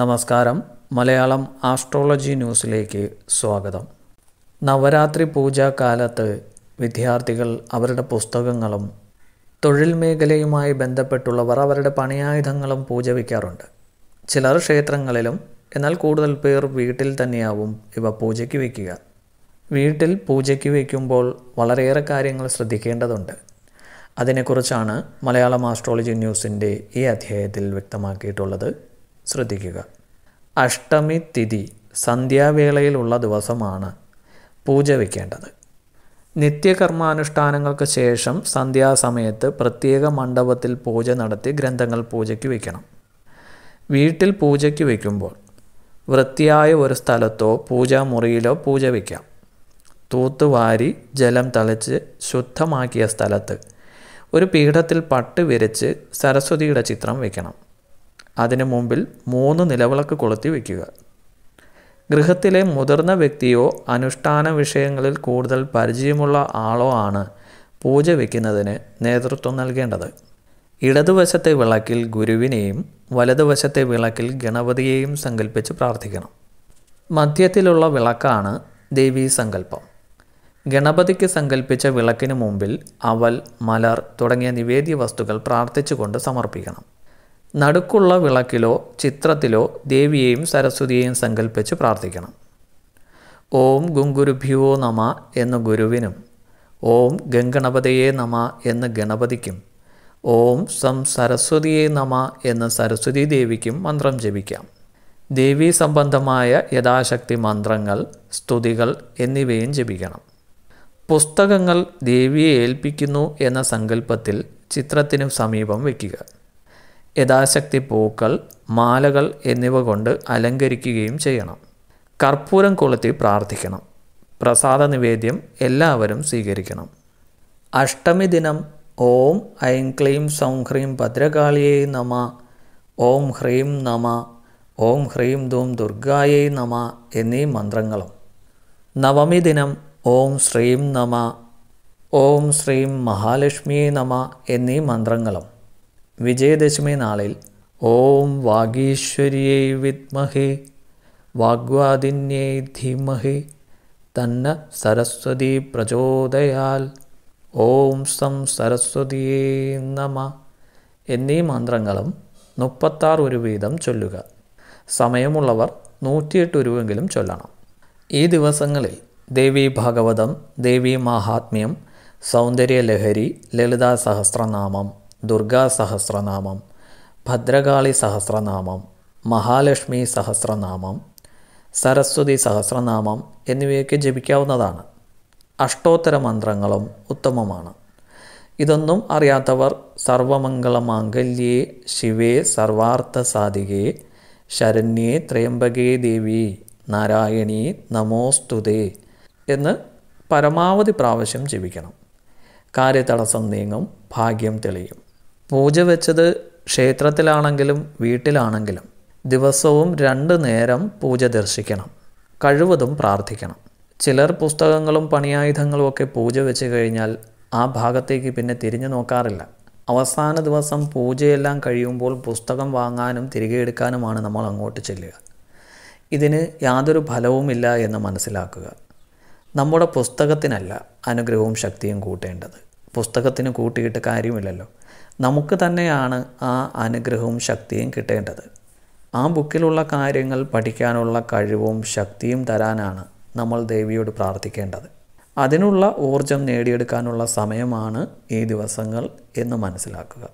നമസ്കാരം മലയാളം ആസ്ട്രോളജി ന്യൂസിലേക്ക് സ്വാഗതം നവരാത്രി പൂജാകാലത്ത് വിദ്യാർത്ഥികൾ അവരുടെ പുസ്തകങ്ങളും തൊഴിൽ മേഖലയുമായി ബന്ധപ്പെട്ടുള്ളവർ അവരുടെ പണിയായുധങ്ങളും പൂജ വയ്ക്കാറുണ്ട് ചിലർ ക്ഷേത്രങ്ങളിലും എന്നാൽ കൂടുതൽ പേർ വീട്ടിൽ തന്നെയാവും ഇവ പൂജയ്ക്ക് വയ്ക്കുക വീട്ടിൽ പൂജയ്ക്ക് വയ്ക്കുമ്പോൾ വളരെയേറെ കാര്യങ്ങൾ ശ്രദ്ധിക്കേണ്ടതുണ്ട് അതിനെക്കുറിച്ചാണ് മലയാളം ആസ്ട്രോളജി ന്യൂസിൻ്റെ ഈ അധ്യായത്തിൽ വ്യക്തമാക്കിയിട്ടുള്ളത് ശ്രദ്ധിക്കുക അഷ്ടമി തിഥി സന്ധ്യാവേളയിലുള്ള ദിവസമാണ് പൂജ വയ്ക്കേണ്ടത് നിത്യകർമാനുഷ്ഠാനങ്ങൾക്ക് ശേഷം സന്ധ്യാസമയത്ത് പ്രത്യേക മണ്ഡപത്തിൽ പൂജ നടത്തി ഗ്രന്ഥങ്ങൾ പൂജയ്ക്ക് വയ്ക്കണം വീട്ടിൽ പൂജയ്ക്ക് വയ്ക്കുമ്പോൾ വൃത്തിയായ ഒരു സ്ഥലത്തോ പൂജാമുറിയിലോ പൂജ വയ്ക്കാം തൂത്തുവാരി ജലം തളിച്ച് ശുദ്ധമാക്കിയ സ്ഥലത്ത് ഒരു പീഠത്തിൽ പട്ട് വിരിച്ച് സരസ്വതിയുടെ ചിത്രം വയ്ക്കണം അതിനു മുമ്പിൽ മൂന്ന് നിലവിളക്ക് കൊളുത്തി വയ്ക്കുക ഗൃഹത്തിലെ മുതിർന്ന വ്യക്തിയോ അനുഷ്ഠാന വിഷയങ്ങളിൽ കൂടുതൽ പരിചയമുള്ള ആളോ ആണ് പൂജ വയ്ക്കുന്നതിന് നേതൃത്വം നൽകേണ്ടത് ഇടതുവശത്തെ വിളക്കിൽ ഗുരുവിനെയും വലതുവശത്തെ വിളക്കിൽ ഗണപതിയെയും സങ്കല്പിച്ച് പ്രാർത്ഥിക്കണം മധ്യത്തിലുള്ള വിളക്കാണ് ദേവീ സങ്കല്പം ഗണപതിക്ക് സങ്കല്പിച്ച വിളക്കിന് മുമ്പിൽ അവൽ മലർ തുടങ്ങിയ നിവേദ്യ വസ്തുക്കൾ പ്രാർത്ഥിച്ചുകൊണ്ട് സമർപ്പിക്കണം നടുക്കുള്ള വിളക്കിലോ ചിത്രത്തിലോ ദേവിയെയും സരസ്വതിയെയും സങ്കല്പിച്ച് പ്രാർത്ഥിക്കണം ഓം ഗുങ്കുരുഭ്യോ നമ എന്ന് ഗുരുവിനും ഓം ഗംഗണപതയെ നമ എന്ന് ഗണപതിക്കും ഓം സം സരസ്വതിയെ നമ എന്ന് സരസ്വതി ദേവിക്കും മന്ത്രം ജപിക്കാം ദേവീ സംബന്ധമായ യഥാശക്തി മന്ത്രങ്ങൾ സ്തുതികൾ എന്നിവയും ജപിക്കണം പുസ്തകങ്ങൾ ദേവിയെ ഏൽപ്പിക്കുന്നു എന്ന സങ്കല്പത്തിൽ ചിത്രത്തിനു സമീപം വയ്ക്കുക യഥാശക്തി പൂക്കൾ മാലകൾ എന്നിവ കൊണ്ട് അലങ്കരിക്കുകയും ചെയ്യണം കർപ്പൂരം കൊളുത്തി പ്രാർത്ഥിക്കണം പ്രസാദ നിവേദ്യം എല്ലാവരും സ്വീകരിക്കണം അഷ്ടമി ദിനം ഓം ഐം ക്ലീം സൗം ഹ്രീം ഭദ്രകാളിയേ നമ ഓം ഹ്രീം നമ ഓം ഹ്രീം ധൂം ദുർഗായേ നമ എന്നീ മന്ത്രങ്ങളും നവമി ദിനം ഓം ശ്രീം നമ ഓം ശ്രീം മഹാലക്ഷ്മിയേ നമ എന്നീ മന്ത്രങ്ങളും വിജയദശമി നാളിൽ ഓം വാഗീശ്വര്യൈ വിദ്മഹേ വാഗ്വാദിന്യേ ധീമഹേ തന്ന സരസ്വതി പ്രചോദയാൽ ഓം സം സരസ്വതിയേ നമ എന്നീ മന്ത്രങ്ങളും മുപ്പത്താറ് ഒരു വീതം ചൊല്ലുക സമയമുള്ളവർ നൂറ്റിയെട്ട് ഉരുവെങ്കിലും ചൊല്ലണം ഈ ദിവസങ്ങളിൽ ദേവി ഭാഗവതം ദേവി മാഹാത്മ്യം സൗന്ദര്യലഹരി ലളിതാ സഹസ്രനാമം ദുർഗാ സഹസ്രനാമം ഭദ്രകാളി സഹസ്രനാമം മഹാലക്ഷ്മി സഹസ്രനാമം സരസ്വതി സഹസ്രനാമം എന്നിവയൊക്കെ ജപിക്കാവുന്നതാണ് അഷ്ടോത്തര മന്ത്രങ്ങളും ഉത്തമമാണ് ഇതൊന്നും അറിയാത്തവർ സർവമംഗളമാംഗല്യേ ശിവേ സർവാർത്ഥ സാധികേ ശരണ്യേ ത്രയംബകേ ദേവി നാരായണീ നമോസ്തുതേ എന്ന് പരമാവധി പ്രാവശ്യം ജപിക്കണം കാര്യതടസ്സം നീങ്ങും ഭാഗ്യം തെളിയും പൂജ വെച്ചത് ക്ഷേത്രത്തിലാണെങ്കിലും വീട്ടിലാണെങ്കിലും ദിവസവും രണ്ട് നേരം പൂജ ദർശിക്കണം കഴിവതും പ്രാർത്ഥിക്കണം ചിലർ പുസ്തകങ്ങളും പണിയായുധങ്ങളും ഒക്കെ പൂജ വെച്ച് കഴിഞ്ഞാൽ ആ ഭാഗത്തേക്ക് പിന്നെ തിരിഞ്ഞു നോക്കാറില്ല അവസാന ദിവസം പൂജയെല്ലാം കഴിയുമ്പോൾ പുസ്തകം വാങ്ങാനും തിരികെ എടുക്കാനുമാണ് നമ്മൾ അങ്ങോട്ട് ചെല്ലുക ഇതിന് യാതൊരു ഫലവുമില്ല എന്ന് മനസ്സിലാക്കുക നമ്മുടെ പുസ്തകത്തിനല്ല അനുഗ്രഹവും ശക്തിയും കൂട്ടേണ്ടത് പുസ്തകത്തിന് കൂട്ടിയിട്ട് കാര്യമില്ലല്ലോ നമുക്ക് തന്നെയാണ് ആ അനുഗ്രഹവും ശക്തിയും കിട്ടേണ്ടത് ആ ബുക്കിലുള്ള കാര്യങ്ങൾ പഠിക്കാനുള്ള കഴിവും ശക്തിയും തരാനാണ് നമ്മൾ ദേവിയോട് പ്രാർത്ഥിക്കേണ്ടത് അതിനുള്ള ഊർജം നേടിയെടുക്കാനുള്ള സമയമാണ് ഈ ദിവസങ്ങൾ എന്ന് മനസ്സിലാക്കുക